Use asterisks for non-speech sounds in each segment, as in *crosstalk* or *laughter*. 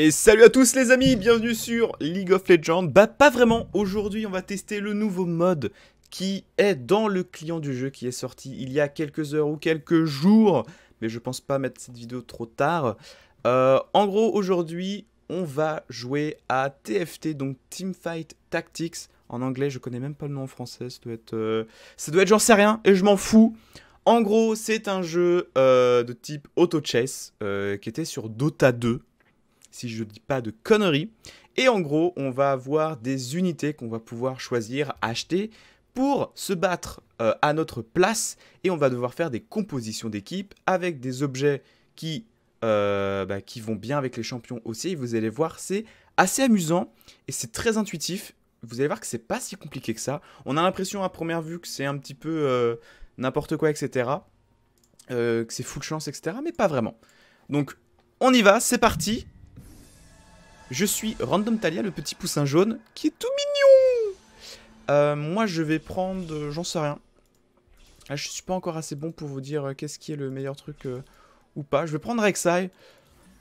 Et salut à tous les amis, bienvenue sur League of Legends. Bah pas vraiment, aujourd'hui on va tester le nouveau mode qui est dans le client du jeu qui est sorti il y a quelques heures ou quelques jours. Mais je pense pas mettre cette vidéo trop tard. Euh, en gros aujourd'hui on va jouer à TFT, donc Teamfight Tactics. En anglais je connais même pas le nom en français, ça doit être... Euh, ça doit être j'en sais rien et je m'en fous. En gros, c'est un jeu euh, de type auto-chess qui était sur Dota 2 si je ne dis pas de conneries. Et en gros, on va avoir des unités qu'on va pouvoir choisir, acheter pour se battre euh, à notre place. Et on va devoir faire des compositions d'équipe avec des objets qui, euh, bah, qui vont bien avec les champions aussi. vous allez voir, c'est assez amusant et c'est très intuitif. Vous allez voir que c'est pas si compliqué que ça. On a l'impression à première vue que c'est un petit peu euh, n'importe quoi, etc. que c'est full chance, etc. Mais pas vraiment. Donc, on y va, c'est parti. Je suis Random Talia, le petit poussin jaune, qui est tout mignon euh, Moi, je vais prendre... Euh, j'en sais rien. Je ah, je suis pas encore assez bon pour vous dire euh, qu'est-ce qui est le meilleur truc ou pas. Je vais prendre Rek'Sai.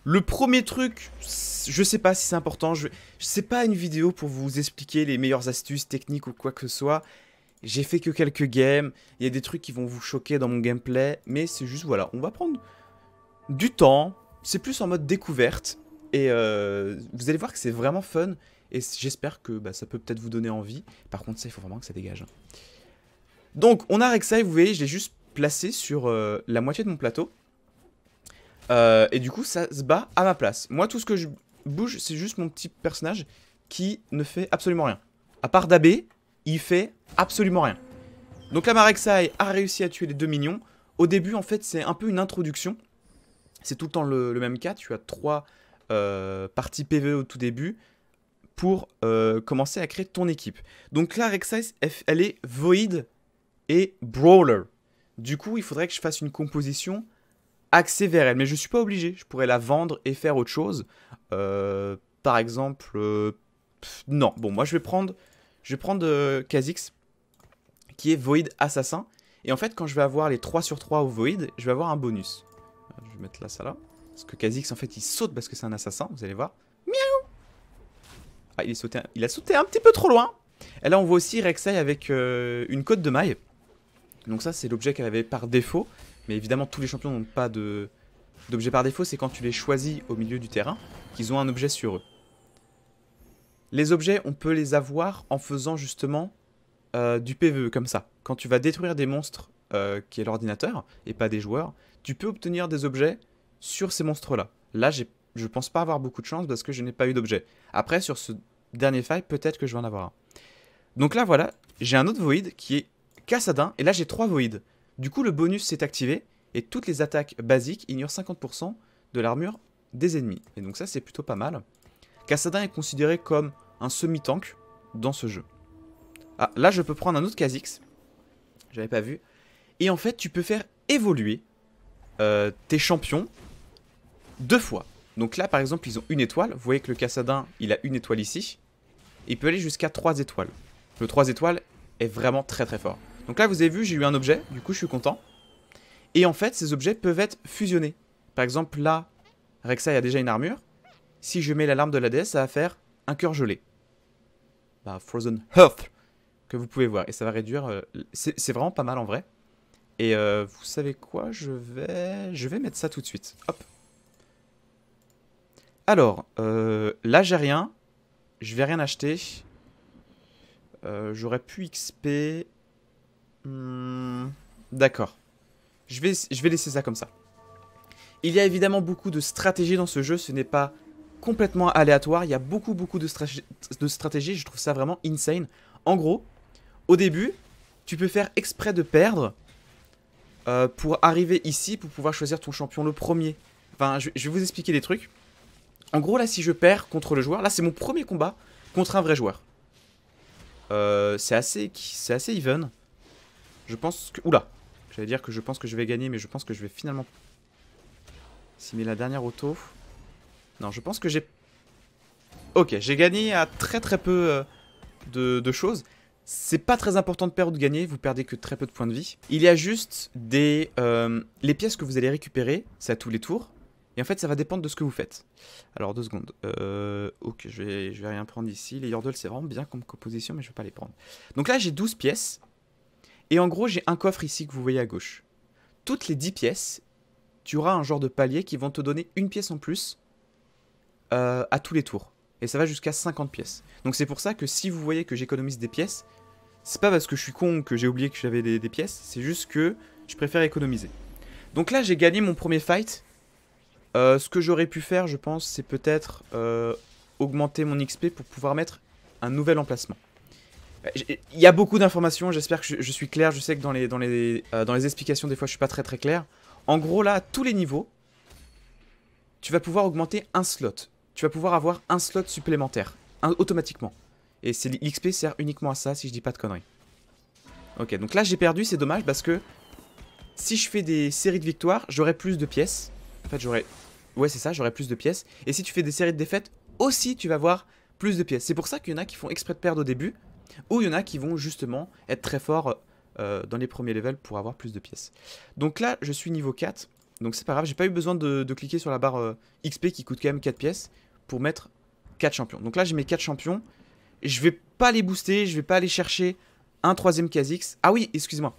Le premier truc, je sais pas si c'est important. Je, pas une vidéo pour vous expliquer les meilleures astuces, techniques ou quoi que ce soit. J'ai fait que quelques games. Il y a des trucs qui vont vous choquer dans mon gameplay. Mais c'est juste, voilà, on va prendre du temps. C'est plus en mode découverte. Et euh, vous allez voir que c'est vraiment fun. Et j'espère que bah, ça peut peut-être vous donner envie. Par contre, ça, il faut vraiment que ça dégage. Donc, on a Rek'Sai, vous voyez, je l'ai juste placé sur euh, la moitié de mon plateau. Euh, et du coup, ça se bat à ma place. Moi, tout ce que je bouge, c'est juste mon petit personnage qui ne fait absolument rien. À part d'abbé il fait absolument rien. Donc là, ma Rek'Sai a réussi à tuer les deux minions. Au début, en fait, c'est un peu une introduction. C'est tout le temps le même cas. Tu as trois euh, partie PV e au tout début pour euh, commencer à créer ton équipe. Donc là, Rek'Sai, elle est Void et Brawler. Du coup, il faudrait que je fasse une composition axée vers elle. Mais je ne suis pas obligé. Je pourrais la vendre et faire autre chose. Euh, par exemple, non. Bon, moi, je vais prendre, je vais prendre Kha'Zix, qui est Void Assassin. Et en fait, quand je vais avoir les 3 sur 3 au Void, je vais avoir un bonus. Je vais mettre là, ça là. Parce que Kha'Zix, en fait, il saute parce que c'est un assassin, vous allez voir. Miaou Ah, il, est il a sauté un petit peu trop loin. Et là, on voit aussi Rek'Sai avec euh, une côte de maille. Donc ça, c'est l'objet qu'elle avait par défaut. Mais évidemment, tous les champions n'ont pas d'objet par défaut. C'est quand tu les choisis au milieu du terrain qu'ils ont un objet sur eux. Les objets, on peut les avoir en faisant justement euh, du PvE comme ça. Quand tu vas détruire des monstres euh, qui est l'ordinateur et pas des joueurs, tu peux obtenir des objets sur ces monstres-là. Là, je je pense pas avoir beaucoup de chance parce que je n'ai pas eu d'objet. Après, sur ce dernier fight, peut-être que je vais en avoir un. Donc là, voilà, j'ai un autre void qui est Cassadin, et là j'ai trois voids. Du coup, le bonus s'est activé, et toutes les attaques basiques ignorent 50% de l'armure des ennemis. Et donc ça, c'est plutôt pas mal. Cassadin est considéré comme un semi-tank dans ce jeu. Ah, là, je peux prendre un autre Kha'Zix. J'avais pas vu. Et en fait, tu peux faire évoluer euh, tes champions deux fois. Donc là, par exemple, ils ont une étoile. Vous voyez que le Cassadin, il a une étoile ici. Il peut aller jusqu'à trois étoiles. Le trois étoiles est vraiment très très fort. Donc là, vous avez vu, j'ai eu un objet. Du coup, je suis content. Et en fait, ces objets peuvent être fusionnés. Par exemple, là, il a déjà une armure. Si je mets la larme de la déesse, ça va faire un cœur gelé. Bah, Frozen Hearth, que vous pouvez voir. Et ça va réduire... Euh, c'est vraiment pas mal en vrai. Et euh, vous savez quoi Je vais... Je vais mettre ça tout de suite. Hop alors, euh, là, j'ai rien. Je vais rien acheter. Euh, j'aurais pu XP. Hmm, d'accord. Je vais, je vais laisser ça comme ça. Il y a évidemment beaucoup de stratégies dans ce jeu. Ce n'est pas complètement aléatoire. Il y a beaucoup, beaucoup de, de stratégies. Je trouve ça vraiment insane. En gros, au début, tu peux faire exprès de perdre euh, pour arriver ici, pour pouvoir choisir ton champion le premier. Enfin, je, vais vous expliquer les trucs. En gros, là, si je perds contre le joueur, là, c'est mon premier combat contre un vrai joueur. Euh, c'est assez, c'est assez even. Je pense que... Oula J'allais dire que je pense que je vais gagner, mais je pense que je vais finalement... Si mais la dernière auto... Non, je pense que j'ai... Ok, j'ai gagné à très très peu euh, de, choses. C'est pas très important de perdre ou de gagner, vous perdez que très peu de points de vie. Il y a juste des... Euh, les pièces que vous allez récupérer, c'est à tous les tours. Et en fait, ça va dépendre de ce que vous faites. Alors, deux secondes. Euh, ok, je vais, vais rien prendre ici. Les Yordles, c'est vraiment bien comme composition, mais je vais pas les prendre. Donc là, j'ai 12 pièces. Et en gros, j'ai un coffre ici que vous voyez à gauche. Toutes les 10 pièces, tu auras un genre de palier qui vont te donner une pièce en plus euh, à tous les tours. Et ça va jusqu'à 50 pièces. Donc c'est pour ça que si vous voyez que j'économise des pièces, c'est pas parce que je suis con que j'ai oublié que j'avais des, pièces, c'est juste que je préfère économiser. Donc là, j'ai gagné mon premier fight euh, ce que j'aurais pu faire, je pense, c'est peut-être euh, augmenter mon XP pour pouvoir mettre un nouvel emplacement. Euh, il y a beaucoup d'informations, j'espère que je, suis clair, je sais que dans les, dans, les, dans les explications des fois je suis pas très très clair. En gros là, à tous les niveaux, tu vas pouvoir augmenter un slot. Tu vas pouvoir avoir un slot supplémentaire, automatiquement. Et l'XP sert uniquement à ça si je dis pas de conneries. Ok, donc là j'ai perdu, c'est dommage parce que si je fais des séries de victoires, j'aurai plus de pièces. En fait j'aurai Ouais, c'est ça, j'aurai plus de pièces. Et si tu fais des séries de défaites, aussi tu vas avoir plus de pièces. C'est pour ça qu'il y en a qui font exprès de perdre au début, ou il y en a qui vont justement être très forts euh, dans les premiers levels pour avoir plus de pièces. Donc là, je suis niveau 4, donc c'est pas grave, j'ai pas eu besoin de, cliquer sur la barre euh, XP qui coûte quand même 4 pièces pour mettre 4 champions. Donc là, j'ai mes 4 champions, je vais pas les booster, je vais pas aller chercher un troisième Kha'Zix. Ah oui, excuse-moi.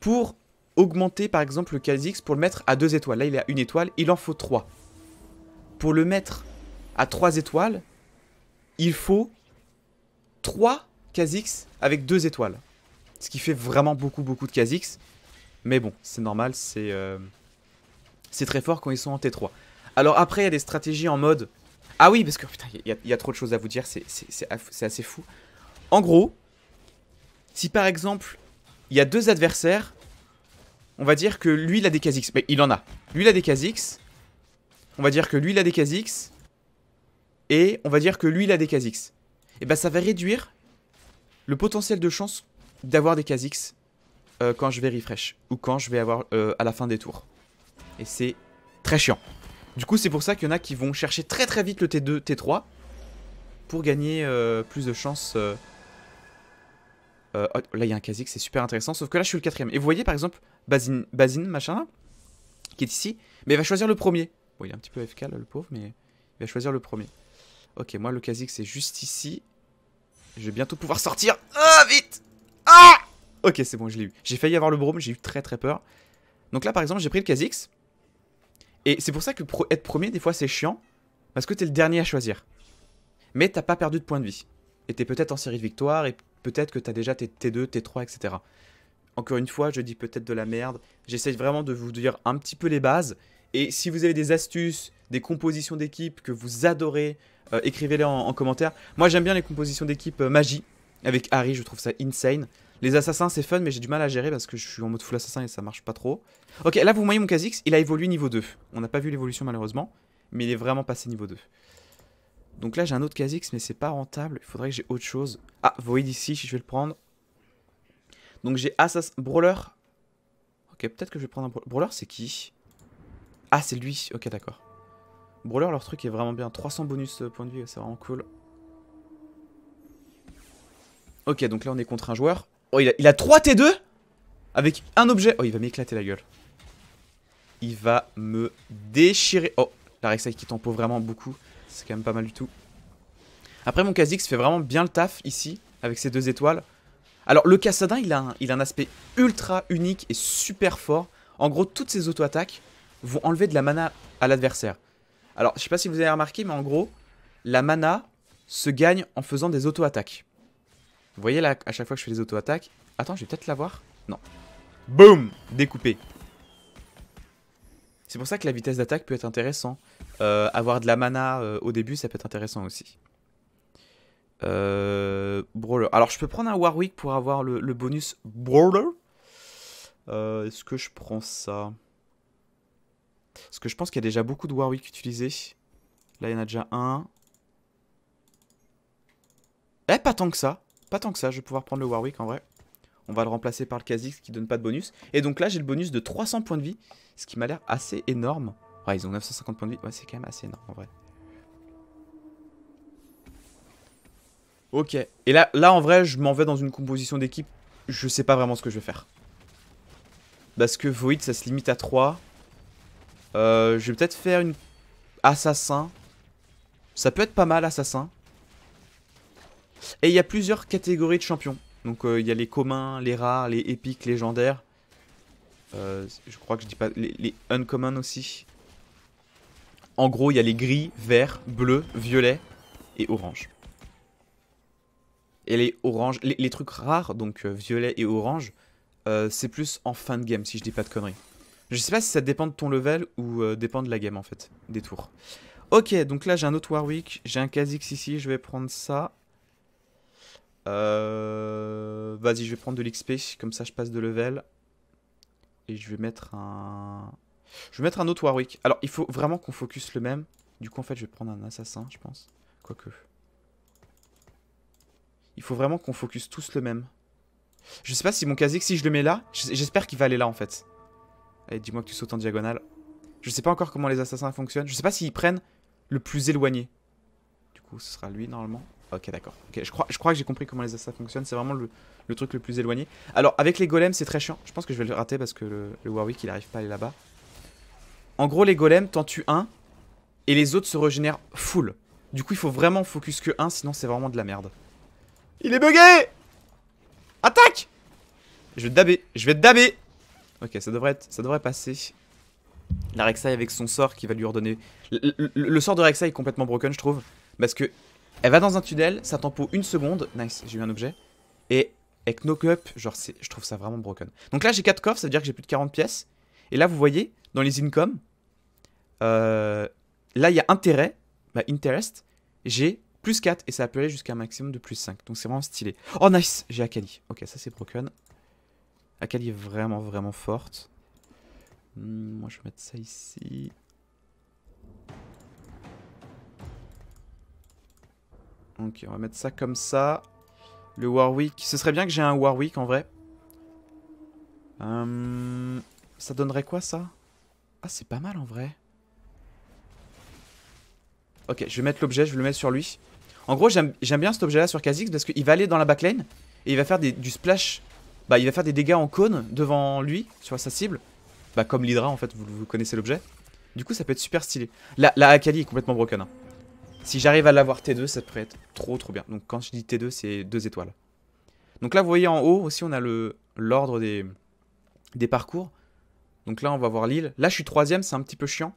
Pour augmenter par exemple le Kha'Zix pour le mettre à 2 étoiles. Là, il est à 1 étoile, il en faut 3. Pour le mettre à 3 étoiles, il faut 3 Kha'Zix avec 2 étoiles. Ce qui fait vraiment beaucoup, beaucoup de Kha'Zix. Mais bon, c'est normal, c'est euh, c'est très fort quand ils sont en T3. Alors après, il y a des stratégies en mode... Ah oui, parce que putain, il y, a trop de choses à vous dire, c'est assez fou. En gros, si par exemple, il y a deux adversaires on va dire que lui, il a des Casix, Mais il en a. Lui, il a des Casix. On va dire que lui, il a des Casix Et on va dire que lui, il a des Casix. Et eh bah, ben, ça va réduire le potentiel de chance d'avoir des Casix euh, quand je vais refresh. Ou quand je vais avoir euh, à la fin des tours. Et c'est très chiant. Du coup, c'est pour ça qu'il y en a qui vont chercher très très vite le T2, T3 pour gagner euh, plus de chance euh, oh, là, il y a un Kha'Zix, c'est super intéressant. Sauf que là, je suis le quatrième. Et vous voyez, par exemple, Basine, Basine machin, qui est ici, mais il va choisir le premier. Bon, il est un petit peu FK, là, le pauvre, mais il va choisir le premier. Ok, moi, le Kha'Zix, c'est juste ici. Je vais bientôt pouvoir sortir. Ah, oh, vite Ah Ok, c'est bon, je l'ai eu. J'ai failli avoir le brome, j'ai eu très très peur. Donc là, par exemple, j'ai pris le Kha'Zix. Et c'est pour ça que être premier, des fois, c'est chiant. Parce que t'es le dernier à choisir. Mais t'as pas perdu de points de vie. Et t'es peut-être en série de victoire et peut-être que tu as déjà tes T2, T3, etc. Encore une fois, je dis peut-être de la merde. J'essaye vraiment de vous dire un petit peu les bases. Et si vous avez des astuces, des compositions d'équipe que vous adorez, euh, écrivez-les en, commentaire. Moi, j'aime bien les compositions d'équipe euh, magie. Avec Harry, je trouve ça insane. Les assassins, c'est fun, mais j'ai du mal à gérer parce que je suis en mode full assassin et ça marche pas trop. Ok, là, vous voyez mon Kha'Zix, il a évolué niveau 2. On n'a pas vu l'évolution, malheureusement, mais il est vraiment passé niveau 2. Donc là, j'ai un autre Kha'Zix, mais c'est pas rentable. Il faudrait que j'ai autre chose. Ah, Void ici, je vais le prendre. Donc j'ai Assassin... Brawler. Ok, peut-être que je vais prendre un Brawler. Brawler, c'est qui Ah, c'est lui. Ok, d'accord. Brawler, leur truc est vraiment bien. 300 bonus de euh, points de vie, c'est vraiment cool. Ok, donc là, on est contre un joueur. Oh, il a, il 3 T2 Avec un objet. Oh, il va m'éclater la gueule. Il va me déchirer. Oh, la Rek'Sai qui tempo vraiment beaucoup. C'est quand même pas mal du tout. Après, mon Kha'Zix fait vraiment bien le taf ici, avec ses deux étoiles. Alors, le Kassadin, il a un, aspect ultra unique et super fort. En gros, toutes ses auto-attaques vont enlever de la mana à l'adversaire. Alors, je sais pas si vous avez remarqué, mais en gros, la mana se gagne en faisant des auto-attaques. Vous voyez là, à chaque fois que je fais des auto-attaques... Attends, je vais peut-être l'avoir Non. Boum Découpé. C'est pour ça que la vitesse d'attaque peut être intéressant. Euh, avoir de la mana euh, au début, ça peut être intéressant aussi. Euh, brawler. Alors, je peux prendre un Warwick pour avoir le, le bonus Brawler. Est-ce que je prends ça Parce que je pense qu'il y a déjà beaucoup de Warwick utilisés. Là, il y en a déjà un. Eh, pas tant que ça. Pas tant que ça, je vais pouvoir prendre le Warwick en vrai. On va le remplacer par le Kha'Zix qui donne pas de bonus. Et donc là, j'ai le bonus de 300 points de vie, ce qui m'a l'air assez énorme. Ouais, ils ont 950 points de vie. Ouais, c'est quand même assez énorme en vrai. Ok. Et là, là en vrai, je m'en vais dans une composition d'équipe. Je sais pas vraiment ce que je vais faire. Parce que Void, ça se limite à 3. Euh, je vais peut-être faire une assassin. Ça peut être pas mal, assassin. Et il y a plusieurs catégories de champions. Donc euh, il y a les communs, les rares, les épiques, légendaires. Euh, je crois que je dis pas... Les, les aussi. En gros, il y a les gris, verts, bleus, violets et orange. Et les oranges, les, trucs rares, donc euh, violets violet et orange, c'est plus en fin de game, si je dis pas de conneries. Je sais pas si ça dépend de ton level ou dépend de la game, en fait, des tours. Ok, donc là, j'ai un autre Warwick, j'ai un Kha'Zix ici, je vais prendre ça. Euh, vas-y, je vais prendre de l'XP, comme ça je passe de level. Et je vais mettre un... Je vais mettre un autre Warwick. Alors, il faut vraiment qu'on focus le même. Du coup, en fait, je vais prendre un assassin, je pense. Quoique. Il faut vraiment qu'on focus tous le même. Je sais pas si mon Kha'Zix, si je le mets là, j'espère qu'il va aller là, en fait. Allez, dis-moi que tu sautes en diagonale. Je sais pas encore comment les assassins fonctionnent. Je sais pas s'ils prennent le plus éloigné. Du coup, ce sera lui, normalement. Ok, d'accord. je, crois, je crois que j'ai compris comment les assassins fonctionnent. C'est vraiment le, truc le plus éloigné. Alors, avec les golems, c'est très chiant. Je pense que je vais le rater parce que le, Warwick, il arrive pas à aller là-bas. En gros, les golems, t'en tues un et les autres se régénèrent full. Du coup, il faut vraiment focus que un, sinon c'est vraiment de la merde. Il est bugué Attaque Je vais te daber, je vais te daber Ok, ça devrait, être, ça devrait passer. La Rek'Sai avec son sort qui va lui redonner... Le, sort de Rek'Sai est complètement broken, je trouve. Parce que elle va dans un tunnel, ça tempo une seconde. Nice, j'ai eu un objet. Et avec knock up, genre je trouve ça vraiment broken. Donc là j'ai 4 coffres, ça veut dire que j'ai plus de 40 pièces. Et là vous voyez, dans les incomes, euh, là il y a intérêt, bah interest, j'ai plus 4 et ça aller jusqu'à un maximum de plus 5. Donc c'est vraiment stylé. Oh nice, j'ai Akali. Ok, ça c'est broken. Akali est vraiment vraiment forte. Hmm, moi je vais mettre ça ici. Ok, on va mettre ça comme ça. Le Warwick. Ce serait bien que j'ai un Warwick en vrai. Hum, ça donnerait quoi ça Ah, c'est pas mal en vrai. Ok, je vais mettre l'objet, je vais le mettre sur lui. En gros, j'aime bien cet objet-là sur Kha'Zix parce qu'il va aller dans la backlane et il va faire du splash. Bah, il va faire des dégâts en cône devant lui, sur sa cible. Bah, comme l'Hydra, en fait, vous, connaissez l'objet. Du coup, ça peut être super stylé. La, la Akali est complètement broken. Hein. Si j'arrive à l'avoir T2, ça pourrait être trop trop bien. Donc quand je dis T2, c'est deux étoiles. Donc là, vous voyez en haut aussi, on a l'ordre des, des parcours. Donc là, on va voir l'île. Là, je suis troisième, c'est un petit peu chiant.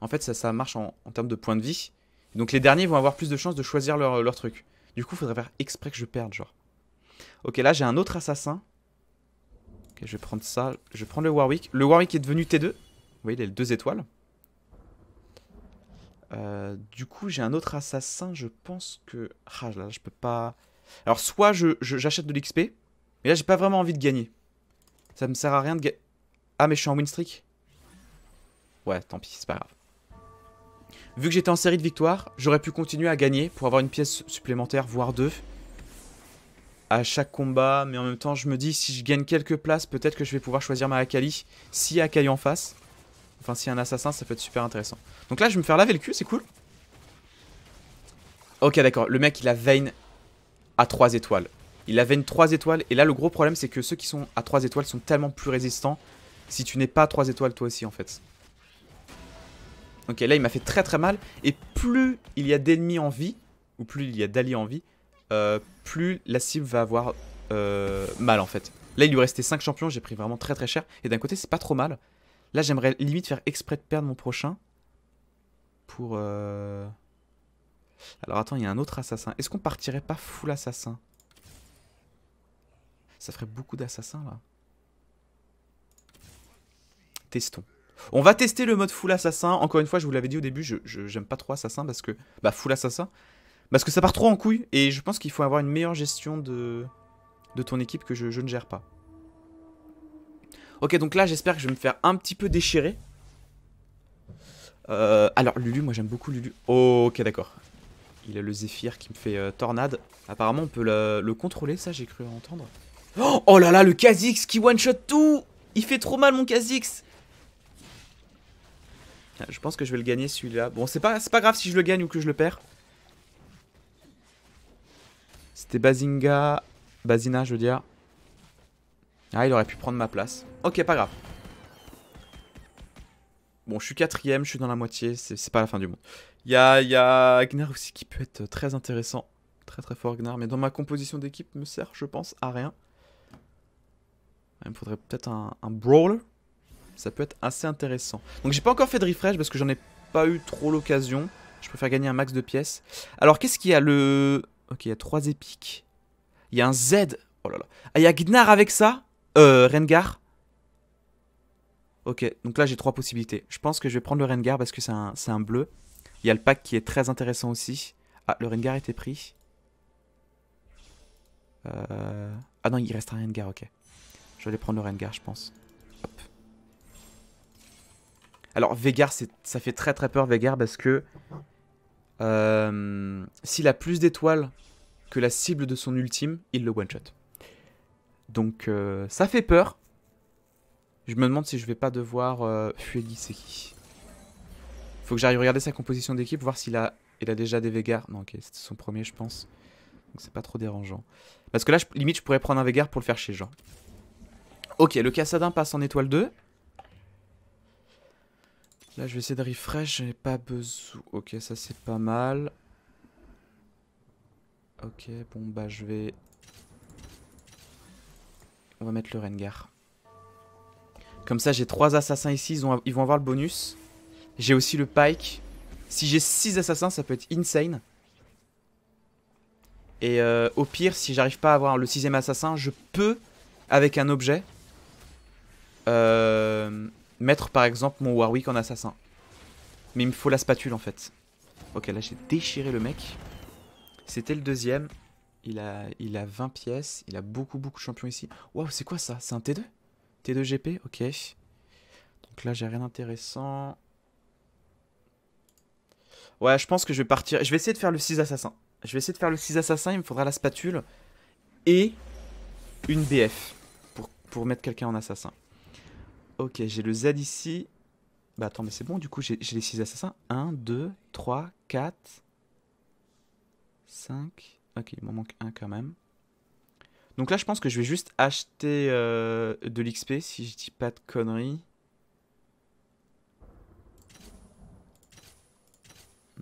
En fait, ça, ça marche en, termes de points de vie. Donc les derniers vont avoir plus de chances de choisir leur, truc. Du coup, il faudrait faire exprès que je perde, genre. Ok, là, j'ai un autre assassin. Ok, je vais prendre ça. Je prends le Warwick. Le Warwick est devenu T2. Vous voyez, il a deux étoiles. Euh, du coup, j'ai un autre assassin, je pense que... Ah là, je peux pas... Alors, soit j'achète je, j'achète de l'XP, mais là, j'ai pas vraiment envie de gagner. Ça me sert à rien de gagner... Ah, mais je suis en win streak Ouais, tant pis, c'est pas grave. Vu que j'étais en série de victoires, j'aurais pu continuer à gagner pour avoir une pièce supplémentaire, voire deux. À chaque combat, mais en même temps, je me dis, si je gagne quelques places, peut-être que je vais pouvoir choisir ma Akali, si Akali en face. Enfin, si un assassin, ça peut être super intéressant. Donc là, je vais me faire laver le cul, c'est cool. Ok, d'accord. Le mec, il a veine à 3 étoiles. Il a veine 3 étoiles. Et là, le gros problème, c'est que ceux qui sont à 3 étoiles sont tellement plus résistants. Si tu n'es pas à 3 étoiles, toi aussi, en fait. Ok, là, il m'a fait très très mal. Et plus il y a d'ennemis en vie, ou plus il y a d'alliés en vie, euh, plus la cible va avoir euh, mal, en fait. Là, il lui restait 5 champions. J'ai pris vraiment très très cher. Et d'un côté, c'est pas trop mal. Là, j'aimerais limite faire exprès de perdre mon prochain. Pour... Euh, Alors attends, il y a un autre assassin. Est-ce qu'on partirait pas full assassin Ça ferait beaucoup d'assassins là. Testons. On va tester le mode full assassin. Encore une fois, je vous l'avais dit au début, je j'aime pas trop assassin parce que... Bah full assassin. Parce que ça part trop en couille et je pense qu'il faut avoir une meilleure gestion de, de ton équipe que je ne gère pas. Ok, donc là, j'espère que je vais me faire un petit peu déchirer. Euh, alors, Lulu, moi j'aime beaucoup Lulu. Oh, ok, d'accord. Il a le Zephyr qui me fait euh, tornade. Apparemment, on peut le, contrôler, ça, j'ai cru entendre. Oh, oh, là là, le Kha'Zix qui one-shot tout Il fait trop mal, mon Kha'Zix ah, Je pense que je vais le gagner, celui-là. Bon, c'est pas, pas grave si je le gagne ou que je le perds. C'était Bazinga... Bazina, je veux dire. Ah, il aurait pu prendre ma place. Ok, pas grave. Bon, je suis quatrième, je suis dans la moitié, c'est pas la fin du monde. Il y a, Gnar aussi qui peut être très intéressant. Très très fort Gnar, mais dans ma composition d'équipe me sert, je pense, à rien. Il me faudrait peut-être un, Brawl. brawler. Ça peut être assez intéressant. Donc j'ai pas encore fait de refresh parce que j'en ai pas eu trop l'occasion. Je préfère gagner un max de pièces. Alors qu'est-ce qu'il y a le... Ok, il y a trois épiques. Il y a un Z. Oh là là. Ah, il y a Gnar avec ça euh, Rengar. Ok, donc là j'ai trois possibilités. Je pense que je vais prendre le Rengar parce que c'est un, bleu. Il y a le pack qui est très intéressant aussi. Ah, le Rengar était pris. Euh, ah non, il reste un Rengar, ok. Je vais aller prendre le Rengar, je pense. Alors, Vegar, ça fait très très peur, Vegar, parce que... Euh, s'il a plus d'étoiles que la cible de son ultime, il le one-shot. Donc euh, ça fait peur. Je me demande si je vais pas devoir euh, fuir Faut que j'aille regarder sa composition d'équipe, voir s'il a, il a déjà des Végards. Non, ok, c'était son premier, je pense. Donc c'est pas trop dérangeant. Parce que là, je, limite, je pourrais prendre un Végar pour le faire chez Jean. Ok, le Cassadin passe en étoile 2. Là, je vais essayer de refresh, n'ai pas besoin. Ok, ça c'est pas mal. Ok, bon bah je vais on va mettre le Rengar. Comme ça, j'ai 3 assassins ici, ils, vont avoir le bonus. J'ai aussi le Pike. Si j'ai 6 assassins, ça peut être insane. Et euh, au pire, si j'arrive pas à avoir le sixième assassin, je peux, avec un objet, euh, mettre par exemple mon Warwick en assassin. Mais il me faut la spatule en fait. Ok, là j'ai déchiré le mec. C'était le deuxième. Il a, il a 20 pièces. Il a beaucoup, beaucoup de champions ici. Waouh, c'est quoi ça C'est un T2 T2 GP Ok. Donc là, j'ai rien d'intéressant. Ouais, je pense que je vais partir. Je vais essayer de faire le 6 assassin. Je vais essayer de faire le 6 assassin. Il me faudra la spatule et une BF pour, pour mettre quelqu'un en assassin. Ok, j'ai le Z ici. Bah attends, mais c'est bon, du coup, j'ai les 6 assassins. 1, 2, 3, 4, 5, Ok, il m'en manque un quand même. Donc là, je pense que je vais juste acheter euh, de l'XP, si je dis pas de conneries.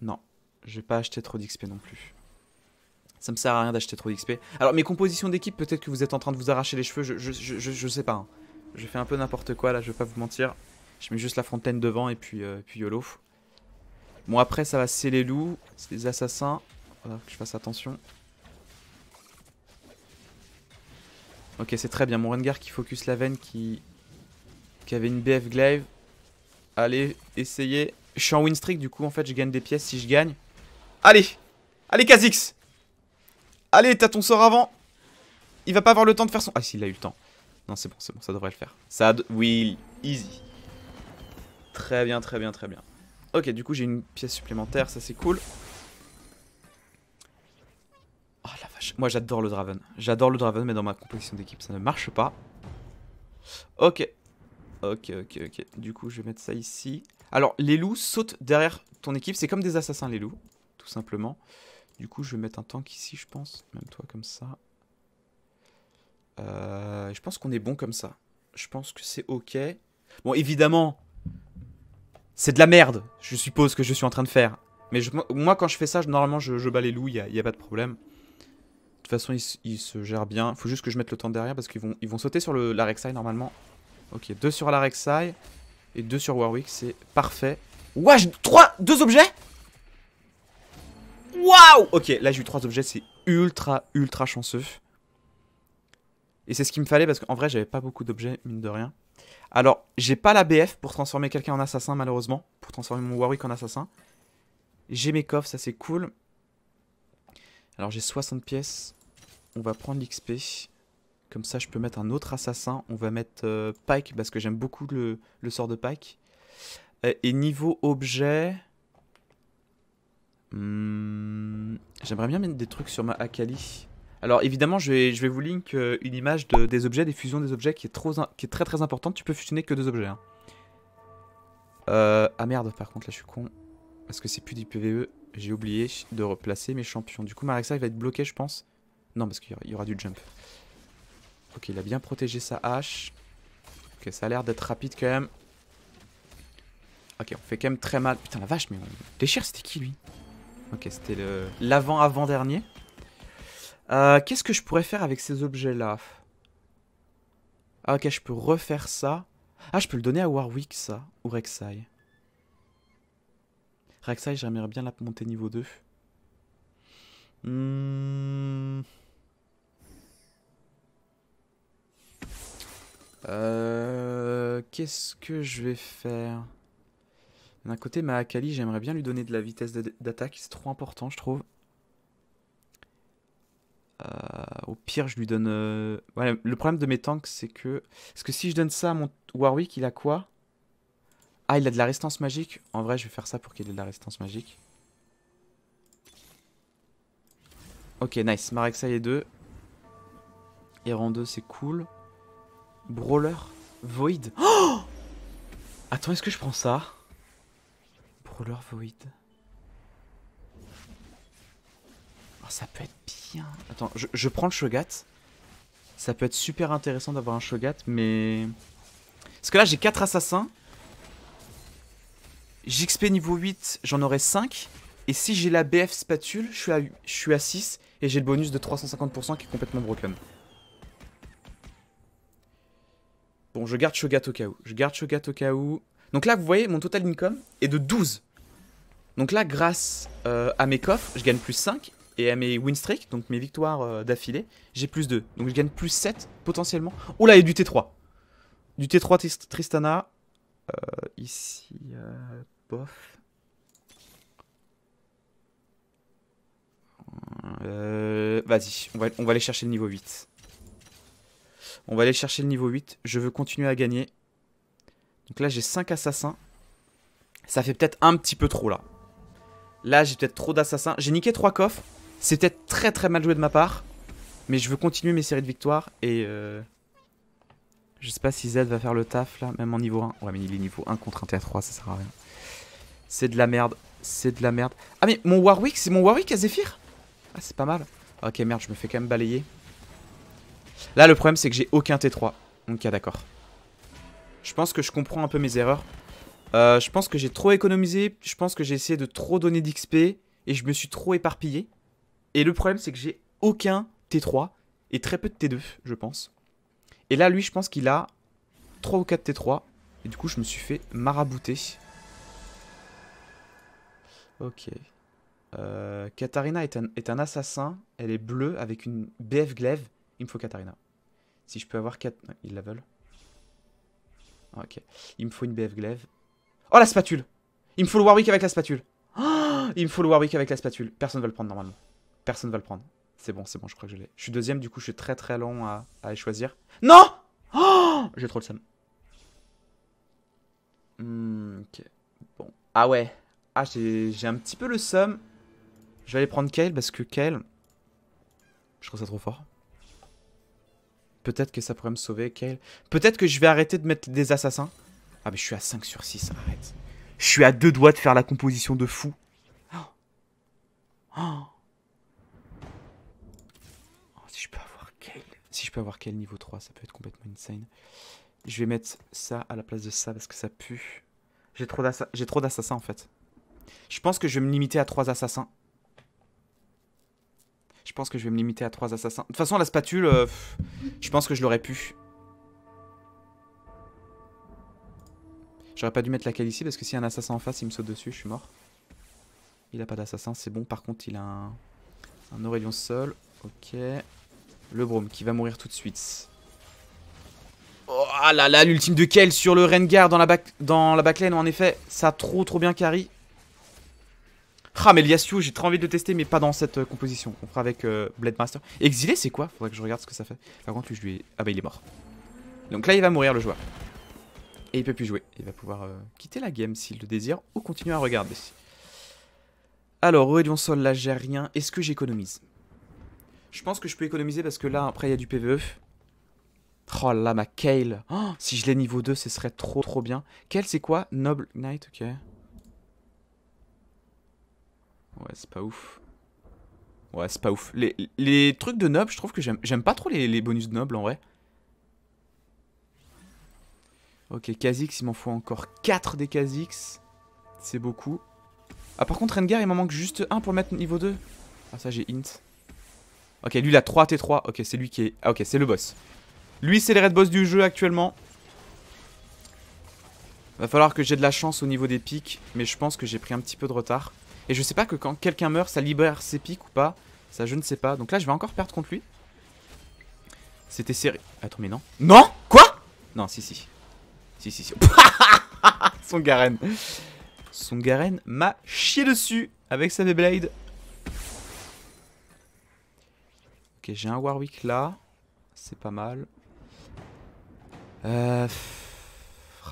Non, je vais pas acheter trop d'XP non plus. Ça me sert à rien d'acheter trop d'XP. Alors, mes compositions d'équipe, peut-être que vous êtes en train de vous arracher les cheveux, je, je, sais pas. Hein. Je fais un peu n'importe quoi, là, je vais pas vous mentir. Je mets juste la fontaine devant et puis, euh, puis YOLO. Bon, après, ça va, c'est les loups, c'est les assassins. Voilà, que je fasse attention. Ok, c'est très bien. Mon Rengar qui focus la veine qui, qui avait une BF glaive. Allez, essayez. Je suis en win streak, du coup, en fait, je gagne des pièces si je gagne. Allez Allez, Kazix. Allez, t'as ton sort avant Il va pas avoir le temps de faire son... Ah, s'il a eu le temps. Non, c'est bon, c'est bon, ça devrait le faire. Ça... will, easy. Très bien, très bien, très bien. Ok, du coup, j'ai une pièce supplémentaire, ça c'est cool. Moi, j'adore le Draven. J'adore le Draven, mais dans ma composition d'équipe, ça ne marche pas. Ok. Ok, ok, ok. Du coup, je vais mettre ça ici. Alors, les loups sautent derrière ton équipe. C'est comme des assassins, les loups, tout simplement. Du coup, je vais mettre un tank ici, je pense. Même toi, comme ça. Euh, je pense qu'on est bon comme ça. Je pense que c'est ok. Bon, évidemment, c'est de la merde, je suppose, que je suis en train de faire. Mais moi, quand je fais ça, normalement, je, je bats les loups, il n'y a pas de problème. De toute façon, ils, se gèrent bien. Faut juste que je mette le temps derrière parce qu'ils vont, ils vont sauter sur le, la normalement. Ok, deux sur la et deux sur Warwick, c'est parfait. Wesh, trois... Deux objets Waouh Ok, là j'ai eu trois objets, c'est ultra, ultra chanceux. Et c'est ce qu'il me fallait parce qu'en vrai, j'avais pas beaucoup d'objets, mine de rien. Alors, j'ai pas la BF pour transformer quelqu'un en assassin, malheureusement. Pour transformer mon Warwick en assassin. J'ai mes coffres, ça c'est cool. Alors j'ai 60 pièces. On va prendre l'XP. Comme ça, je peux mettre un autre assassin. On va mettre euh, Pike, parce que j'aime beaucoup le, sort de Pike. Euh, et niveau objet... Hmm, j'aimerais bien mettre des trucs sur ma Akali. Alors évidemment, je vais, je vais vous link euh, une image de, des objets, des fusions des objets, qui est, trop, qui est très très importante. Tu peux fusionner que deux objets. Hein. ah merde, par contre, là je suis con. Parce que c'est plus du PVE. J'ai oublié de replacer mes champions. Du coup, Marexa, va être bloqué, je pense. Non, parce qu'il y aura du jump. Ok, il a bien protégé sa hache. Ok, ça a l'air d'être rapide quand même. Ok, on fait quand même très mal. Putain, la vache, mais on déchire, c'était qui, lui Ok, c'était le l'avant-avant-dernier. Euh, qu'est-ce que je pourrais faire avec ces objets-là Ah, ok, je peux refaire ça. Ah, je peux le donner à Warwick, ça, ou Rek'Sai ça, j'aimerais bien la monter niveau 2. Hmm. Euh, qu'est-ce que je vais faire D'un côté, ma Akali, j'aimerais bien lui donner de la vitesse d'attaque. C'est trop important, je trouve. Euh, au pire, je lui donne... Euh, le problème de mes tanks, c'est que... Parce que si je donne ça à mon Warwick, il a quoi ah, il a de la résistance magique En vrai, je vais faire ça pour qu'il ait de la résistance magique. Ok, nice. Marexa est 2. Errand 2, c'est cool. Brawler. Void. Oh Attends, est-ce que je prends ça Brawler Void. Oh, ça peut être bien. Attends, je, je prends le Shogat. Ça peut être super intéressant d'avoir un Shogat, mais... Parce que là, j'ai 4 assassins. JXP niveau 8, j'en aurais 5. Et si j'ai la BF spatule, je suis à, 6 et j'ai le bonus de 350% qui est complètement broken. Bon, je garde Shogat au cas où. Je garde Shogat au cas où. Donc là, vous voyez, mon total income est de 12. Donc là, grâce euh, à mes coffres, je gagne plus 5. Et à mes win streak, donc mes victoires euh, d'affilée, j'ai plus 2. Donc je gagne plus 7 potentiellement. Oh là, et du T3. Du T3 Tristana. Euh, ici bof. Euh, vas-y, on va, aller chercher le niveau 8. On va aller chercher le niveau 8. Je veux continuer à gagner. Donc là, j'ai 5 assassins. Ça fait peut-être un petit peu trop là. Là, j'ai peut-être trop d'assassins. J'ai niqué 3 coffres. C'est peut-être très très mal joué de ma part. Mais je veux continuer mes séries de victoires. Et euh, je sais pas si Z va faire le taf là, même en niveau 1. Ouais, mais il est niveau 1 contre 1 T3, ça sert à rien. C'est de la merde. C'est de la merde. Ah mais mon Warwick, c'est mon Warwick à Zephyr Ah c'est pas mal. Ok merde, je me fais quand même balayer. Là le problème c'est que j'ai aucun T3. Ok d'accord. Je pense que je comprends un peu mes erreurs. Euh, je pense que j'ai trop économisé. Je pense que j'ai essayé de trop donner d'XP. Et je me suis trop éparpillé. Et le problème c'est que j'ai aucun T3. Et très peu de T2 je pense. Et là lui je pense qu'il a 3 ou 4 T3. Et du coup je me suis fait marabouter. Ok. Euh, Katarina est un, assassin. Elle est bleue avec une BF glaive. Il me faut Katarina. Si je peux avoir 4... Ils la veulent. Ah, ok. Il me faut une BF glaive. Oh, la spatule Il me faut le Warwick avec la spatule. *gasps* Il me faut le Warwick avec la spatule. Personne va le prendre normalement. Personne va le prendre. C'est bon, c'est bon, je crois que je l'ai. Je suis deuxième, du coup, je suis très très long à, choisir. Non oh *gasps* J'ai trop le seum. Hmm, ok. Bon. Ah ouais. Ah, j'ai un petit peu le seum. Je vais aller prendre Kale parce que Kale... Je trouve ça trop fort. Peut-être que ça pourrait me sauver, Kale. Peut-être que je vais arrêter de mettre des assassins. Ah, mais je suis à 5 sur 6, arrête. Je suis à deux doigts de faire la composition de fou. Oh. si je peux avoir Kale... Si je peux avoir Kale niveau 3, ça peut être complètement insane. Je vais mettre ça à la place de ça parce que ça pue. J'ai trop d'assassins en fait. Je pense que je vais me limiter à 3 assassins. Je pense que je vais me limiter à 3 assassins. De toute façon, la spatule, euh, je pense que je l'aurais pu. J'aurais pas dû mettre la laquelle ici parce que si y a un assassin en face, il me saute dessus, je suis mort. Il a pas d'assassin, c'est bon. Par contre, il a un, un Aurélion seul. Ok. Le Brome qui va mourir tout de suite. Oh ah là là, l'ultime de Kel sur le Rengar dans la dans la backlane, en effet, ça trop trop bien carry. Ah, mais Liasiu, j'ai très envie de le tester, mais pas dans cette euh, composition. On fera avec euh, Blade Master. Exilé, c'est quoi Faudrait que je regarde ce que ça fait. Par contre, lui, je lui ai... Ah, bah, il est mort. Donc là, il va mourir, le joueur. Et il peut plus jouer. Il va pouvoir euh, quitter la game s'il le désire ou continuer à regarder. Alors, Aurélien Sol, là, j'ai rien. Est-ce que j'économise Je pense que je peux économiser parce que là, après, il y a du PVE. Oh là, ma Kale. Oh, si je l'ai niveau 2, ce serait trop, trop bien. Kale, c'est quoi Noble Knight, ok. Ouais, c'est pas ouf. Ouais, c'est pas ouf. Les, trucs de nobles je trouve que j'aime pas trop les, bonus de noble en vrai. Ok, Kha'Zix, il m'en faut encore 4 des Kha'Zix. C'est beaucoup. Ah, par contre, Rengar, il m'en manque juste un pour le mettre niveau 2. Ah, ça, j'ai int. Ok, lui, il a 3 T3. Ok, c'est lui qui est... Ah, ok, c'est le boss. Lui, c'est le red boss du jeu actuellement. Va falloir que j'ai de la chance au niveau des pics, mais je pense que j'ai pris un petit peu de retard. Et je sais pas que quand quelqu'un meurt, ça libère ses pics ou pas. Ça, je ne sais pas. Donc là, je vais encore perdre contre lui. C'était serré. Attends, mais non. Non Quoi Non, si, si. Si, si, si. *laughs* Son Garen. Son Garen m'a chié dessus avec sa Beyblade. Ok, j'ai un Warwick là. C'est pas mal. Euh...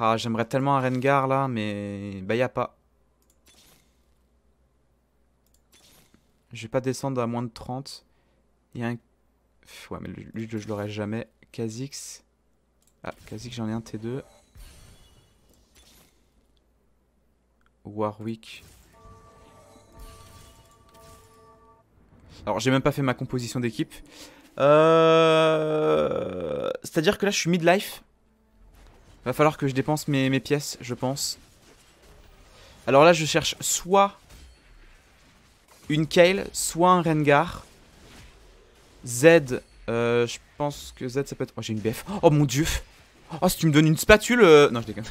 Ah, j'aimerais tellement un Rengar là, mais bah y a pas. Je vais pas descendre à moins de 30. Il y a un... Ouais, mais lui, je l'aurai jamais. Kha'Zix. Ah, Kha'Zix, j'en ai un T2. Warwick. Alors, j'ai même pas fait ma composition d'équipe. Euh... C'est-à-dire que là, je suis mid-life. life. Va falloir que je dépense mes pièces, je pense. Alors là, je cherche soit une Kale, soit un Rengar. Z, euh, je pense que Z ça peut être... Oh j'ai une BF. Oh mon dieu Oh si tu me donnes une spatule... Euh, non je déconne.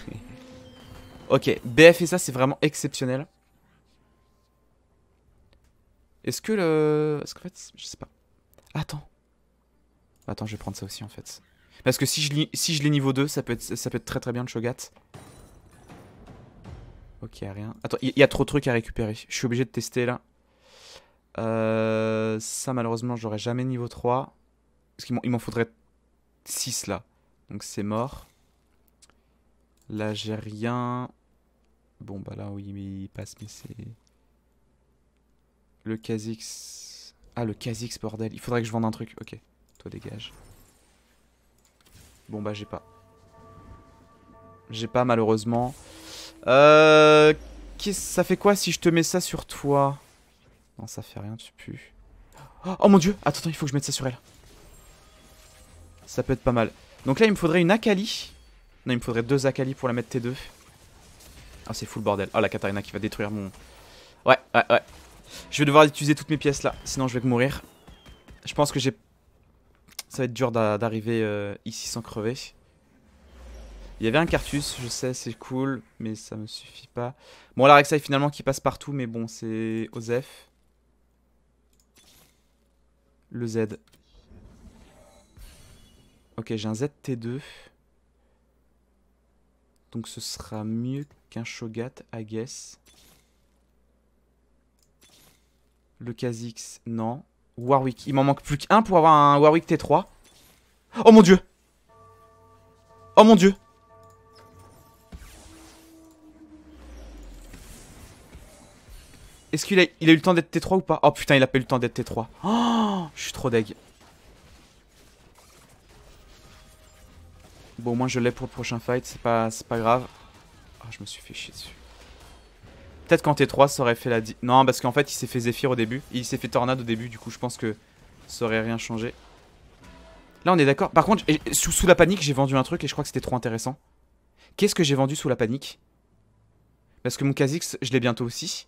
*laughs* ok, BF et ça c'est vraiment exceptionnel. Est-ce que le... Est-ce qu'en fait... Je sais pas. Attends. Attends, je vais prendre ça aussi en fait. Parce que si je, l'ai niveau 2, ça peut, être, ça peut être très très bien de Shogat. Ok, rien. Attends, il y, a trop de trucs à récupérer. Je suis obligé de tester là. Euh, ça, malheureusement, j'aurais jamais niveau 3. Parce qu'il m'en faudrait 6 là. Donc c'est mort. Là, j'ai rien. Bon, bah là, oui, mais il passe, mais c'est. Le Kha'Zix. Ah, le Kha'Zix, bordel. Il faudrait que je vende un truc. Ok. Toi, dégage. Bon, bah, j'ai pas. J'ai pas, malheureusement. Euh. Ça fait quoi si je te mets ça sur toi non, ça fait rien, tu pues. Oh mon dieu Attends, il faut que je mette ça sur elle. Ça peut être pas mal. Donc là, il me faudrait une Akali. Non, il me faudrait deux Akali pour la mettre T2. Ah, c'est full le bordel. Oh, la Katarina qui va détruire mon... Ouais, ouais, ouais. Je vais devoir utiliser toutes mes pièces là, sinon je vais mourir. Je pense que j'ai... Ça va être dur d'arriver euh, ici sans crever. Il y avait un Cartus, je sais, c'est cool, mais ça me suffit pas. Bon, la Rek'Sai finalement qui passe partout, mais bon, c'est Ozef le Z. Ok, j'ai un Z t 2 Donc ce sera mieux qu'un Shogat, I guess. Le Kha'Zix, non. Warwick, il m'en manque plus qu'un pour avoir un Warwick T3. Oh mon dieu Oh mon dieu Est-ce qu'il a, a eu le temps d'être T3 ou pas Oh putain, il a pas eu le temps d'être T3. Oh, je suis trop deg. Bon, au moins je l'ai pour le prochain fight, c'est pas, pas grave. Ah, je me suis fait chier dessus. Peut-être qu'en T3, ça aurait fait la... non, parce qu'en fait, il s'est fait Zephyr au début. Il s'est fait Tornade au début, du coup, je pense que ça aurait rien changé. Là, on est d'accord. Par contre, sous, sous la panique, j'ai vendu un truc et je crois que c'était trop intéressant. Qu'est-ce que j'ai vendu sous la panique Parce que mon Kha'Zix, je l'ai bientôt aussi.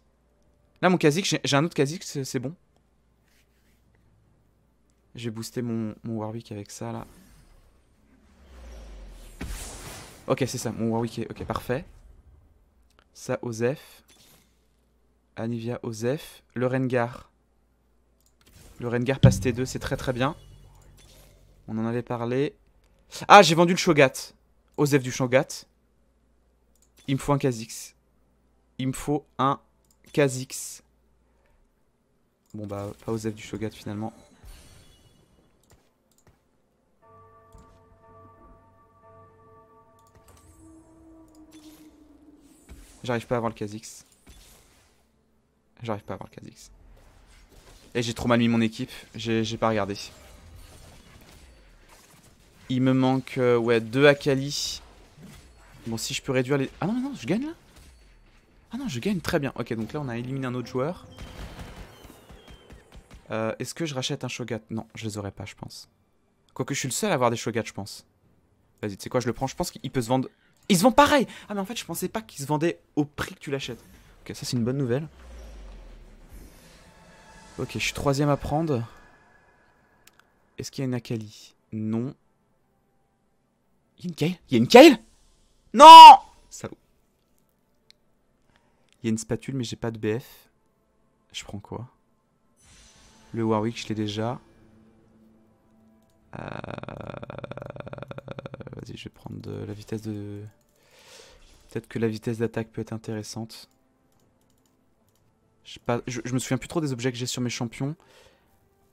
Là, mon Kha'Zix, j'ai un autre Kazix, c'est bon. J'ai boosté mon, mon, Warwick avec ça, là. Ok, c'est ça, mon Warwick est... Ok, parfait. Ça, Ozef. Anivia, Ozef. Le Rengar. Le Rengar passe T2, c'est très très bien. On en avait parlé. Ah, j'ai vendu le Shogat. Ozef du Shogat. Il me faut un Kazix, Il me faut un Kha'Zix. Bon bah, pas aux f du Shogat finalement. J'arrive pas à avoir le Kha'Zix. J'arrive pas à avoir le Kha'Zix. Et j'ai trop mal mis mon équipe, j'ai pas regardé. Il me manque, euh, ouais, deux Akali. Bon, si je peux réduire les... Ah non, non, je gagne là ah non, je gagne très bien. Ok, donc là, on a éliminé un autre joueur. Euh, est-ce que je rachète un Shogat Non, je les aurais pas, je pense. Quoique, je suis le seul à avoir des Shogats, je pense. Vas-y, tu sais quoi, je le prends. Je pense qu'il peut se vendre... Il se vend pareil Ah mais en fait, je pensais pas qu'il se vendait au prix que tu l'achètes. Ok, ça, c'est une bonne nouvelle. Ok, je suis troisième à prendre. Est-ce qu'il y a une Akali Non. Il y a une Kale Il y a une Kale Non Salut. Il y a une spatule, mais j'ai pas de BF. Je prends quoi Le Warwick, je l'ai déjà. Euh, vas-y, je vais prendre de la vitesse de... Peut-être que la vitesse d'attaque peut être intéressante. Je, me souviens plus trop des objets que j'ai sur mes champions.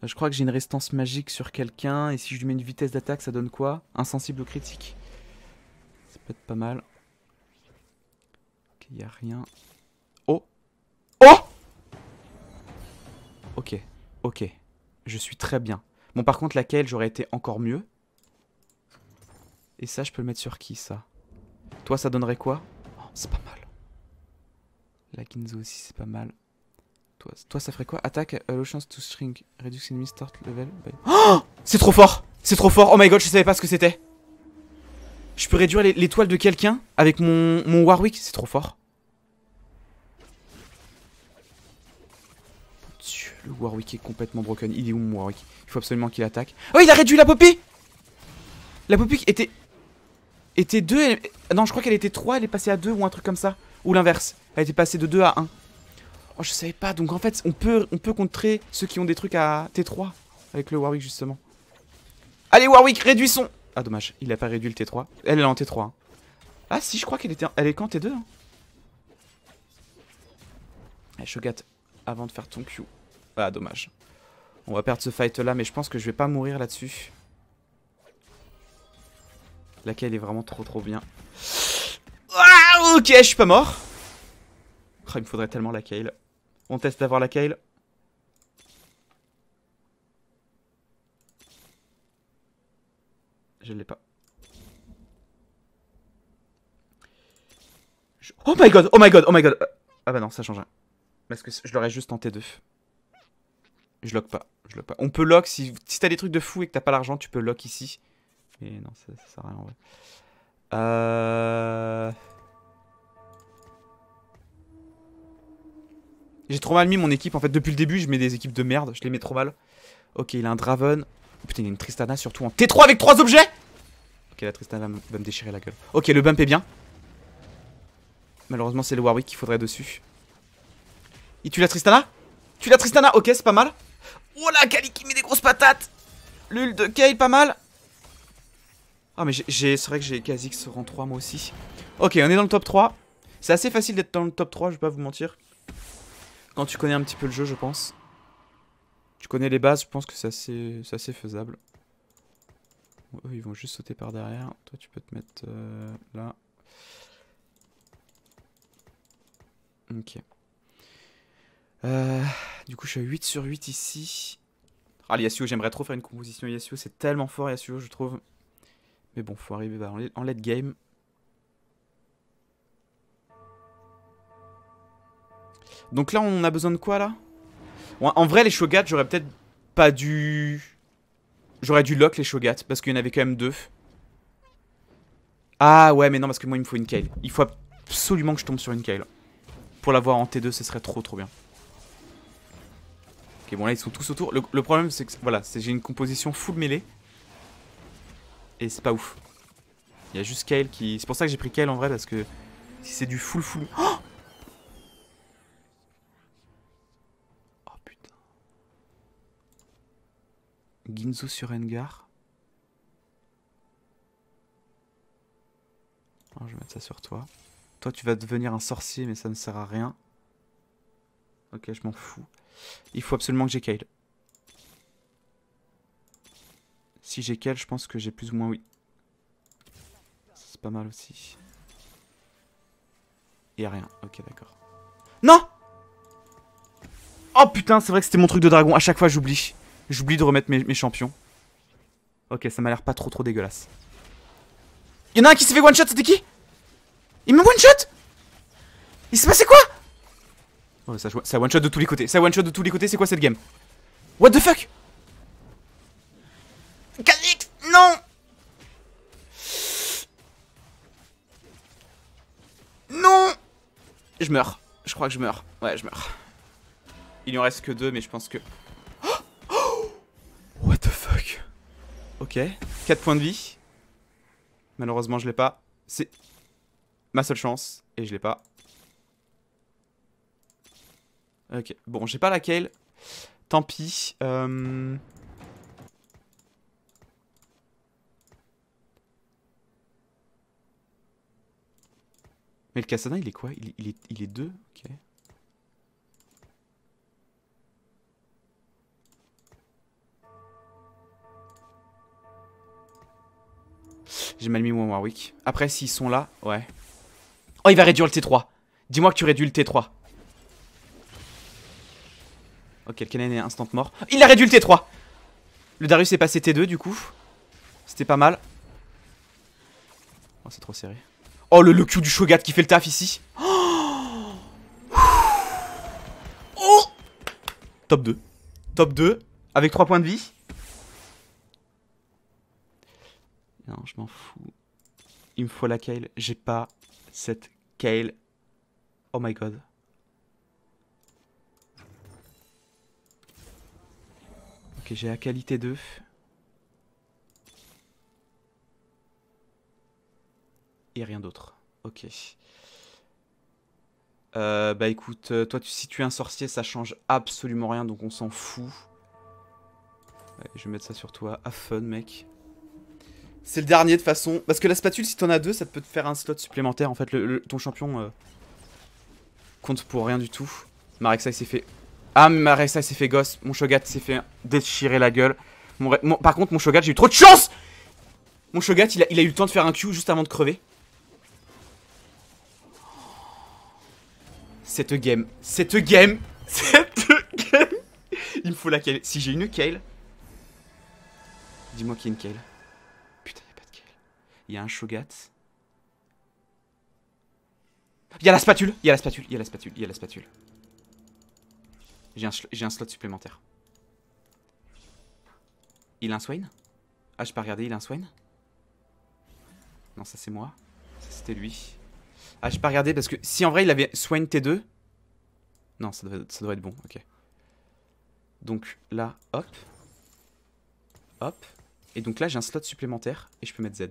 Euh, je crois que j'ai une résistance magique sur quelqu'un. Et si je lui mets une vitesse d'attaque, ça donne quoi Insensible au critique. Ça peut être pas mal. Ok, il a rien. Oh ok, ok. Je suis très bien. Bon, par contre, laquelle j'aurais été encore mieux Et ça, je peux le mettre sur qui, ça Toi, ça donnerait quoi oh, C'est pas mal. La Ginzo aussi, c'est pas mal. Toi, toi, ça ferait quoi Attaque, euh, low chance to shrink. Reduce enemy start level. Oh c'est trop fort C'est trop fort Oh my god, je savais pas ce que c'était Je peux réduire l'étoile de quelqu'un avec mon, mon Warwick C'est trop fort. Le Warwick est complètement broken. Il est où mon Warwick Il faut absolument qu'il attaque. Oh, il a réduit la Poppy La Poppy était... Était 2 Non, je crois qu'elle était 3, elle est passée à 2 ou un truc comme ça. Ou l'inverse. Elle était passée de 2 à 1. Oh, je savais pas. Donc en fait, on peut, on peut contrer ceux qui ont des trucs à T3. Avec le Warwick, justement. Allez, Warwick, réduisons. Ah, dommage. Il a pas réduit le T3. Elle, est en T3. Hein. Ah, si, je crois qu'elle était... Elle est quand T2 hein. Allez, eh, Shogat, avant de faire ton Q. Ah, dommage. On va perdre ce fight là, mais je pense que je vais pas mourir là-dessus. La Laquelle est vraiment trop trop bien. Ah, ok, je suis pas mort. Oh, il me faudrait tellement la Kale. On teste d'avoir la Kale. Je l'ai pas. Oh my god, oh my god, oh my god. Ah bah non, ça change rien. Parce que je l'aurais juste tenté deux. Je lock pas. Je lock pas. On peut lock si, si t'as des trucs de fou et que t'as pas l'argent, tu peux lock ici. Mais non, ça, sert à rien en vrai. Euh... J'ai trop mal mis mon équipe en fait. Depuis le début, je mets des équipes de merde. Je les mets trop mal. Ok, il a un Draven. Oh, putain, il a une Tristana surtout en hein. T3 avec 3 objets Ok, la Tristana va, me déchirer la gueule. Ok, le bump est bien. Malheureusement, c'est le Warwick qu'il faudrait dessus. Il tue la Tristana Tue la Tristana Ok, c'est pas mal. Oh la Kali qui met des grosses patates L'ul de Kay, pas mal Ah, mais j'ai c'est vrai que j'ai Kha'Zix rang 3 moi aussi. Ok, on est dans le top 3. C'est assez facile d'être dans le top 3, je vais pas vous mentir. Quand tu connais un petit peu le jeu, je pense. Tu connais les bases, je pense que c'est assez, faisable. ils vont juste sauter par derrière. Toi, tu peux te mettre euh, là. Ok. Euh, du coup, je suis à 8 sur 8 ici. Ah, Yasuo, j'aimerais trop faire une composition Yasuo. C'est tellement fort, Yasuo, je trouve. Mais bon, faut arriver bah, en late game. Donc là, on a besoin de quoi, là En vrai, les Shogat, j'aurais peut-être pas dû... J'aurais dû lock les Shogat, parce qu'il y en avait quand même deux. Ah ouais, mais non, parce que moi, il me faut une Kale. Il faut absolument que je tombe sur une Kale. Pour l'avoir en T2, ce serait trop, trop bien bon là ils sont tous autour. Le, problème c'est que voilà, j'ai une composition full mêlée. Et c'est pas ouf. Il y a juste Kyle qui... C'est pour ça que j'ai pris Kyle en vrai parce que si c'est du full full... Oh, oh putain. Ginzo sur Engar. Oh, je vais mettre ça sur toi. Toi tu vas devenir un sorcier mais ça ne sert à rien. Ok je m'en fous. Il faut absolument que j'ai Kale. Si j'ai Kale, je pense que j'ai plus ou moins oui. C'est pas mal aussi. Y'a rien. Ok, d'accord. Non Oh putain, c'est vrai que c'était mon truc de dragon. À chaque fois, j'oublie. J'oublie de remettre mes, mes, champions. Ok, ça m'a l'air pas trop trop dégueulasse. Y'en a un qui s'est fait one shot, c'était qui Il m'a one shot Il s'est passé quoi Oh, ça, ça one shot de tous les côtés. Ça one shot de tous les côtés. C'est quoi cette game What the fuck Calix Non Non Je meurs. Je crois que je meurs. Ouais, je meurs. Il n'y en reste que deux, mais je pense que... *gasps* What the fuck Ok. 4 points de vie. Malheureusement, je l'ai pas. C'est ma seule chance. Et je l'ai pas. Ok, bon, j'ai pas laquelle. Tant pis. Euh. Mais le Cassana, il est quoi il, est, il est 2 Ok. J'ai mal mis mon Warwick. Après, s'ils sont là, ouais. Oh, il va réduire le T3. Dis-moi que tu réduis le T3. Ok, le Kennen est instant mort. Il a réduit le T3 Le Darius est passé T2 du coup. C'était pas mal. Oh, c'est trop serré. Oh, le, le Q du Shogat qui fait le taf ici. Oh Top 2. Top 2. Avec 3 points de vie. Non, je m'en fous. Il me faut la Kale. J'ai pas cette Kale. Oh my god. Ok, j'ai la qualité 2. Et rien d'autre. Ok. Euh, bah écoute, euh, toi tu, si tu es un sorcier, ça change absolument rien, donc on s'en fout. je vais mettre ça sur toi. à fun, mec. C'est le dernier de façon. Parce que la spatule, si t'en as deux, ça peut te faire un slot supplémentaire. En fait, le, ton champion euh, compte pour rien du tout. il s'est fait ah, mais ma s'est fait gosse. Mon Shogat s'est fait déchirer la gueule. par contre, mon Shogat, j'ai eu trop de chance Mon Shogat, il a, eu le temps de faire un Q juste avant de crever. Cette game. Cette game. *laughs* Cette game. Il me faut la Kale. Si j'ai une Kale. Dis-moi qu'il y a une Kale. Putain, il a pas de Kale. Il y a un Shogat. Il y a la spatule. Il y a la spatule. Il y a la spatule. Il y a la spatule. J'ai un, slot supplémentaire. Il a un Swain Ah, je pas regardé, il a un Swain Non, ça c'est moi. Ça c'était lui. Ah, j'ai pas regardé parce que si en vrai il avait Swain T2. Non, ça doit, ça doit être bon, ok. Donc là, hop. Hop. Et donc là, j'ai un slot supplémentaire et je peux mettre Z.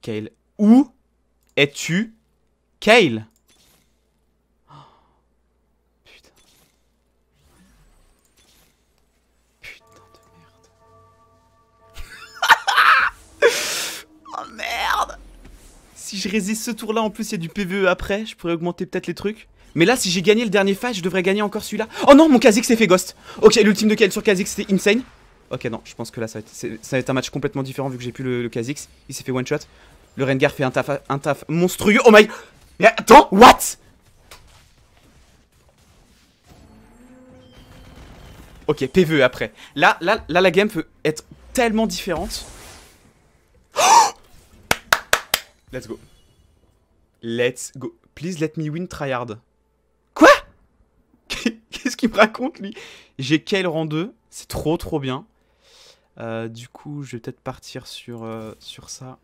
Kale. Où es-tu Kale si je résiste ce tour-là, en plus, il y a du PVE après, je pourrais augmenter peut-être les trucs. Mais là, si j'ai gagné le dernier fight, je devrais gagner encore celui-là. Oh non, mon Kha'Zix s'est fait ghost. Ok, l'ultime de Kael sur Kha'Zix, c'était insane. Ok, non, je pense que là, ça va être, un match complètement différent vu que j'ai plus le, le Kha'Zix. Il s'est fait one-shot. Le Rengar fait un taf, un taf monstrueux. Oh my... Mais attends, what Ok, PVE après. Là, là, là, la game peut être tellement différente. Oh Let's go. Let's go. Please let me win tryhard. Quoi *laughs* Qu'est-ce qu'il me raconte, lui J'ai quel rang 2. C'est trop, trop bien. Euh, du coup, je vais peut-être partir sur, euh, sur ça.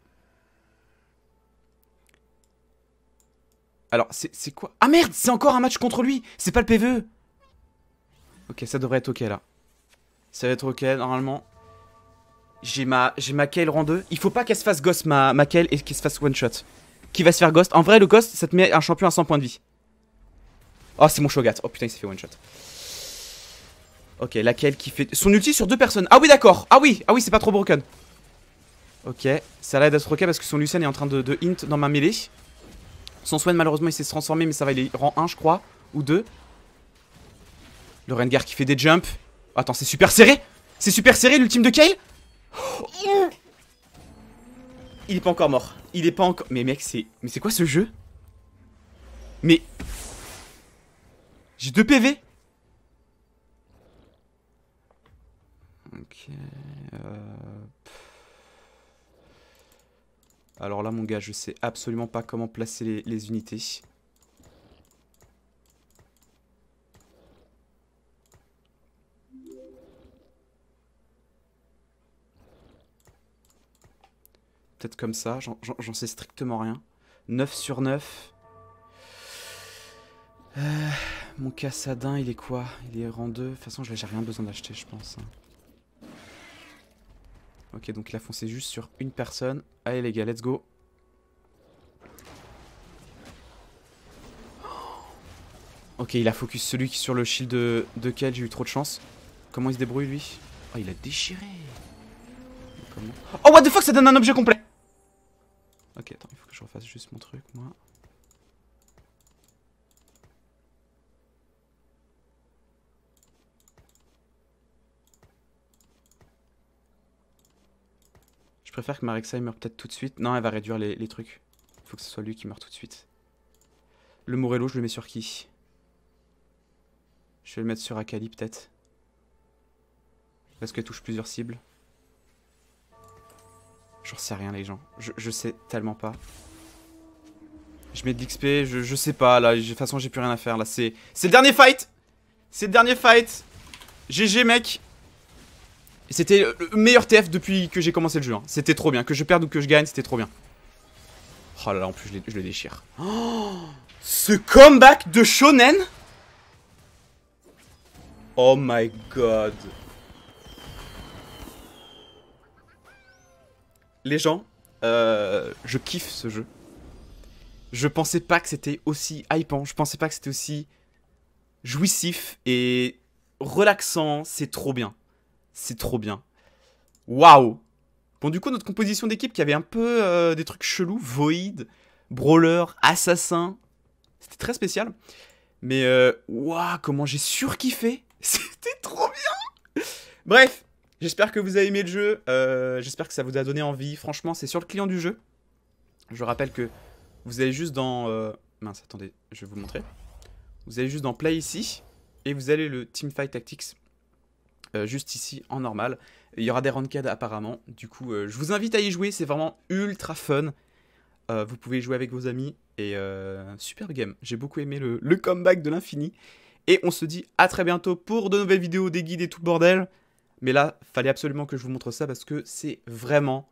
Alors, c'est quoi Ah merde, c'est encore un match contre lui C'est pas le PVE Ok, ça devrait être ok, là. Ça va être ok, normalement. J'ai ma, j'ai ma Kale rang 2. Il faut pas qu'elle se fasse ghost, ma, ma et qu'elle se fasse one shot. Qui va se faire ghost En vrai, le ghost, ça te met un champion à 100 points de vie. Oh, c'est mon Shogat. Oh putain, il s'est fait one shot. Ok, la laquelle qui fait. Son ulti sur deux personnes. Ah oui, d'accord. Ah oui, ah oui, c'est pas trop broken. Ok, ça l'aide à se parce que son lucien est en train de, de hint dans ma mêlée. Son Swain malheureusement, il s'est transformé, mais ça va, il est rang 1, je crois, ou 2. Le Rengar qui fait des jumps. Attends, c'est super serré. C'est super serré l'ultime de Kale il est pas encore mort. Il est pas encore... Mais mec, c'est... Mais c'est quoi ce jeu Mais... J'ai deux PV Ok... Euh, Alors là, mon gars, je sais absolument pas comment placer les, les unités. comme ça, j'en sais strictement rien. 9 sur 9. Euh, mon cassadin, il est quoi Il est rang 2. De toute façon, j'ai rien besoin d'acheter, je pense. Hein. Ok, donc il a foncé juste sur une personne. Allez les gars, let's go. Ok, il a focus celui qui sur le shield de, de j'ai eu trop de chance. Comment il se débrouille lui Oh, il a déchiré. Oh, what the fuck, ça donne un objet complet Ok, attends, il faut que je refasse juste mon truc, moi. Je préfère que Marexa meure peut-être tout de suite. Non, elle va réduire les, trucs. Il faut que ce soit lui qui meure tout de suite. Le Morello, je le mets sur qui Je vais le mettre sur Akali, peut-être. Parce qu'elle touche plusieurs cibles. J'en sais rien les gens. Je, sais tellement pas. Je mets de l'XP, je, sais pas là. De toute façon j'ai plus rien à faire là. C'est le dernier fight C'est le dernier fight GG mec C'était le meilleur TF depuis que j'ai commencé le jeu. Hein. C'était trop bien. Que je perde ou que je gagne, c'était trop bien. Oh là là, en plus je, le déchire. *gasps* Ce comeback de Shonen Oh my god les gens, euh, je kiffe ce jeu. Je pensais pas que c'était aussi hypant, je pensais pas que c'était aussi jouissif et relaxant, c'est trop bien. C'est trop bien. Waouh Bon, du coup, notre composition d'équipe qui avait un peu euh, des trucs chelous, Void, Brawler, Assassin, c'était très spécial. Mais euh, waouh, comment j'ai surkiffé *laughs* C'était trop bien Bref, J'espère que vous avez aimé le jeu, euh, j'espère que ça vous a donné envie. Franchement, c'est sur le client du jeu. Je rappelle que vous allez juste dans... Euh, mince, attendez, je vais vous montrer. Vous allez juste dans Play ici, et vous allez le Teamfight Tactics euh, juste ici en normal. Il y aura des ranked apparemment, du coup je vous invite à y jouer, c'est vraiment ultra fun. vous pouvez y jouer avec vos amis, et super game. J'ai beaucoup aimé le, le comeback de l'infini. Et on se dit à très bientôt pour de nouvelles vidéos, des guides et tout le bordel. Mais là, fallait absolument que je vous montre ça parce que c'est vraiment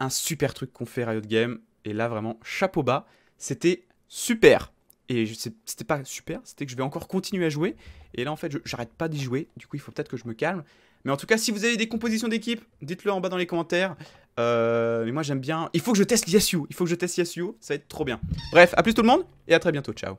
un super truc qu'on fait Riot Game. Et là, vraiment, chapeau bas. C'était super. Et c'était pas super, c'était que je vais encore continuer à jouer. Et là, en fait, j'arrête pas d'y jouer. Du coup, il faut peut-être que je me calme. Mais en tout cas, si vous avez des compositions d'équipe, dites-le en bas dans les commentaires. Euh, mais moi, j'aime bien. Il faut que je teste Yasuo. Il faut que je teste Yasuo. Ça va être trop bien. Bref, à plus tout le monde et à très bientôt. Ciao.